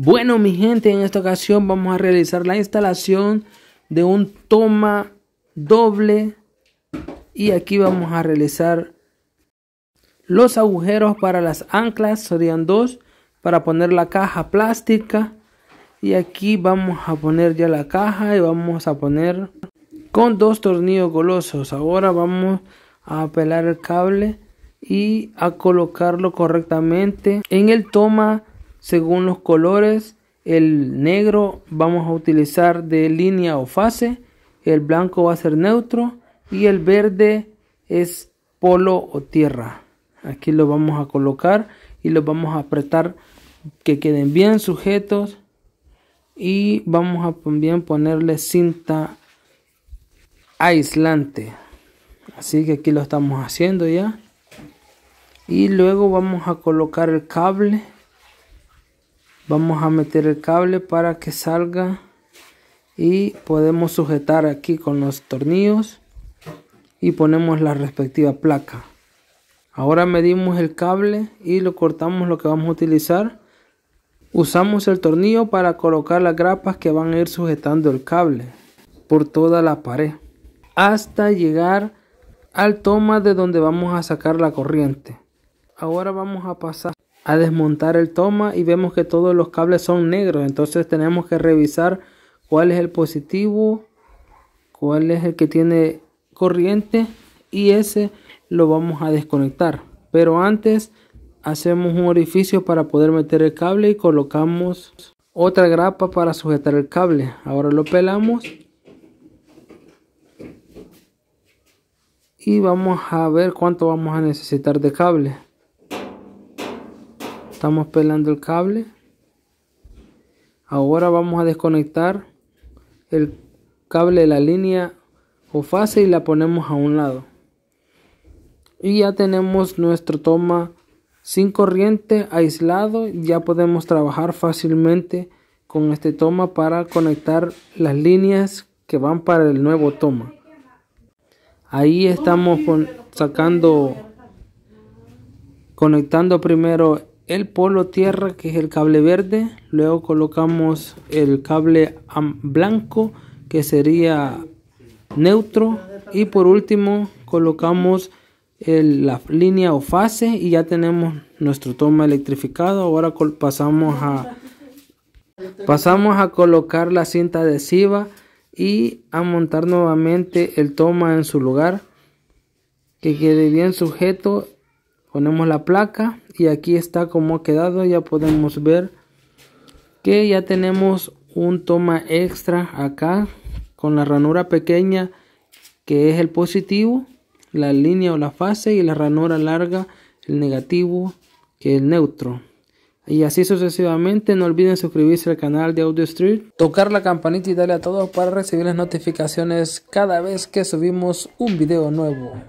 Bueno, mi gente, en esta ocasión vamos a realizar la instalación de un toma doble y aquí vamos a realizar los agujeros para las anclas, serían dos, para poner la caja plástica y aquí vamos a poner ya la caja y vamos a poner con dos tornillos golosos. Ahora vamos a pelar el cable y a colocarlo correctamente en el toma según los colores, el negro vamos a utilizar de línea o fase, el blanco va a ser neutro y el verde es polo o tierra. Aquí lo vamos a colocar y lo vamos a apretar que queden bien sujetos y vamos a también ponerle cinta aislante así que aquí lo estamos haciendo ya y luego vamos a colocar el cable vamos a meter el cable para que salga y podemos sujetar aquí con los tornillos y ponemos la respectiva placa ahora medimos el cable y lo cortamos lo que vamos a utilizar usamos el tornillo para colocar las grapas que van a ir sujetando el cable por toda la pared hasta llegar al toma de donde vamos a sacar la corriente ahora vamos a pasar a desmontar el toma y vemos que todos los cables son negros. Entonces tenemos que revisar cuál es el positivo, cuál es el que tiene corriente y ese lo vamos a desconectar. Pero antes hacemos un orificio para poder meter el cable y colocamos otra grapa para sujetar el cable. Ahora lo pelamos. Y vamos a ver cuánto vamos a necesitar de cable estamos pelando el cable ahora vamos a desconectar el cable de la línea o fase y la ponemos a un lado y ya tenemos nuestro toma sin corriente aislado ya podemos trabajar fácilmente con este toma para conectar las líneas que van para el nuevo toma ahí estamos sacando conectando primero el polo tierra que es el cable verde luego colocamos el cable blanco que sería neutro y por último colocamos la línea o fase y ya tenemos nuestro toma electrificado ahora pasamos a pasamos a colocar la cinta adhesiva y a montar nuevamente el toma en su lugar que quede bien sujeto ponemos la placa y aquí está como ha quedado ya podemos ver que ya tenemos un toma extra acá con la ranura pequeña que es el positivo la línea o la fase y la ranura larga el negativo que es el neutro y así sucesivamente no olviden suscribirse al canal de Audio Street tocar la campanita y darle a todos para recibir las notificaciones cada vez que subimos un video nuevo